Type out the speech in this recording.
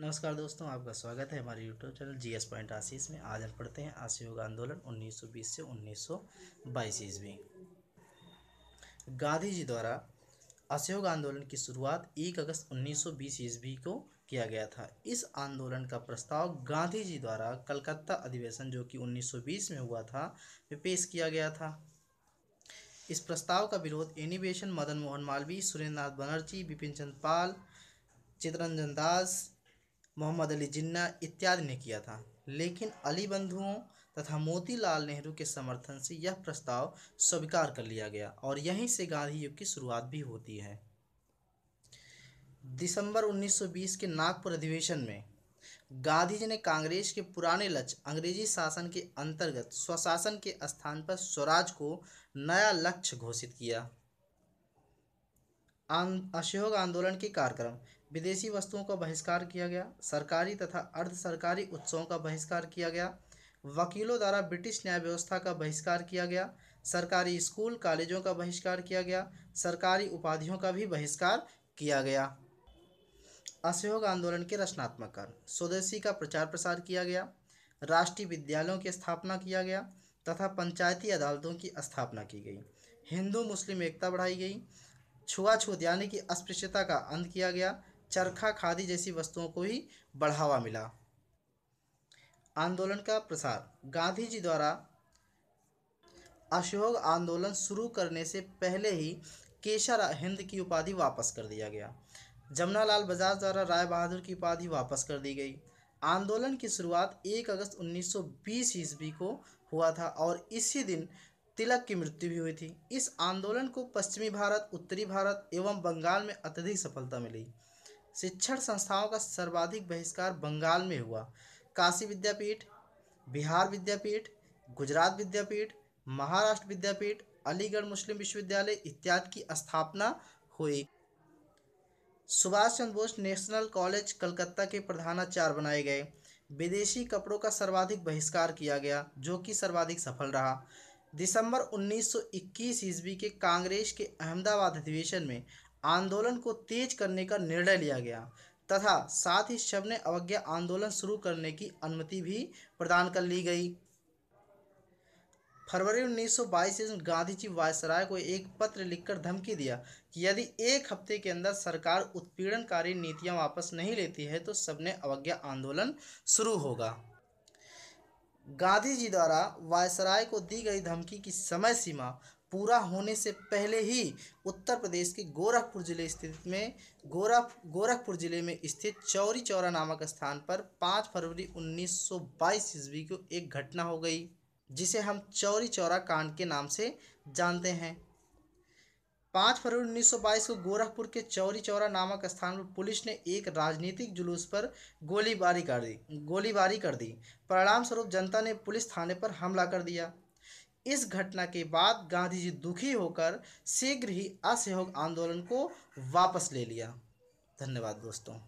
नमस्कार दोस्तों आपका स्वागत है हमारे YouTube channel G S point Ashish में आज हम पढ़ते हैं आशयोग आंदोलन उन्नीस से 1922 ईस्वी गांधी जी द्वारा असहयोग आंदोलन की शुरुआत 1 अगस्त 1920 ईस्वी को किया गया था इस आंदोलन का प्रस्ताव गांधी जी द्वारा कलकत्ता अधिवेशन जो कि 1920 में हुआ था में पेश किया गया था इस प्रस्ताव का विरोध एनिवेशन मदन मोहन मालवीय सुरेंद्रनाथ बनर्जी बिपिन चंद पाल चितरंजन दास मोहम्मद अली जिन्ना इत्यादि ने किया था लेकिन अली बंधुओं तथा मोतीलाल नेहरू के समर्थन से यह प्रस्ताव स्वीकार कर लिया गया और यहीं से गांधी युग की शुरुआत भी होती है दिसंबर 1920 के नागपुर अधिवेशन में गांधी जी ने कांग्रेस के पुराने लक्ष्य अंग्रेजी शासन के अंतर्गत स्वशासन के स्थान पर स्वराज को नया लक्ष्य घोषित किया अशोक आंदोलन के कार्यक्रम विदेशी वस्तुओं का बहिष्कार किया गया सरकारी तथा अर्ध सरकारी उत्सवों का बहिष्कार किया गया वकीलों द्वारा ब्रिटिश न्याय व्यवस्था का बहिष्कार किया गया सरकारी स्कूल कॉलेजों का बहिष्कार किया गया सरकारी उपाधियों का भी बहिष्कार किया गया असहयोग आंदोलन के रचनात्मक कार्य स्वदेशी का प्रचार प्रसार किया गया राष्ट्रीय विद्यालयों की स्थापना किया गया तथा पंचायती अदालतों की स्थापना की गई हिंदू मुस्लिम एकता बढ़ाई गई छुआछूत यानी कि अस्पृश्यता का अंत किया गया चरखा खादी जैसी वस्तुओं को ही बढ़ावा मिला आंदोलन का प्रसार गांधी जी द्वारा अशोक आंदोलन शुरू करने से पहले ही केशर हिंद की उपाधि वापस कर दिया गया जमुनालाल बजाज द्वारा राय बहादुर की उपाधि वापस कर दी गई आंदोलन की शुरुआत 1 अगस्त 1920 ईस्वी को हुआ था और इसी दिन तिलक की मृत्यु भी हुई थी इस आंदोलन को पश्चिमी भारत उत्तरी भारत एवं बंगाल में अत्यधिक सफलता मिली शिक्षण संस्थाओं का सर्वाधिक बहिष्कार बंगाल में हुआ काशी विद्यापीठ बिहार विद्यापीठ गुजरात विद्यापीठ महाराष्ट्र विद्यापीठ अलीगढ़ मुस्लिम विश्वविद्यालय इत्यादि की स्थापना हुई सुभाष चंद्र बोस नेशनल कॉलेज कलकत्ता के प्रधानाचार्य बनाए गए विदेशी कपड़ों का सर्वाधिक बहिष्कार किया गया जो कि सर्वाधिक सफल रहा दिसंबर 1921 ईस्वी के कांग्रेस के अहमदाबाद अधिवेशन में आंदोलन को तेज करने का निर्णय लिया गया तथा साथ ही शव ने अवज्ञा आंदोलन शुरू करने की अनुमति भी प्रदान कर ली गई फरवरी 1922 सौ बाईस गांधी जी वायसराय को एक पत्र लिखकर धमकी दिया कि यदि एक हफ्ते के अंदर सरकार उत्पीड़नकारी नीतियां वापस नहीं लेती है तो सबने अवज्ञा आंदोलन शुरू होगा गांधी जी द्वारा वायसराय को दी गई धमकी की समय सीमा पूरा होने से पहले ही उत्तर प्रदेश के गोरखपुर जिले स्थित में गोरख गोरखपुर जिले में स्थित चौरी चौरा नामक स्थान पर 5 फरवरी 1922 ईस्वी को एक घटना हो गई जिसे हम चौरी चौरा कांड के नाम से जानते हैं पाँच फरवरी 1922 को गोरखपुर के चौरी चौरा नामक स्थान पर पुलिस ने एक राजनीतिक जुलूस पर गोलीबारी कर दी गोलीबारी कर दी परिणाम स्वरूप जनता ने पुलिस थाने पर हमला कर दिया इस घटना के बाद गांधी जी दुखी होकर शीघ्र ही असहयोग आंदोलन को वापस ले लिया धन्यवाद दोस्तों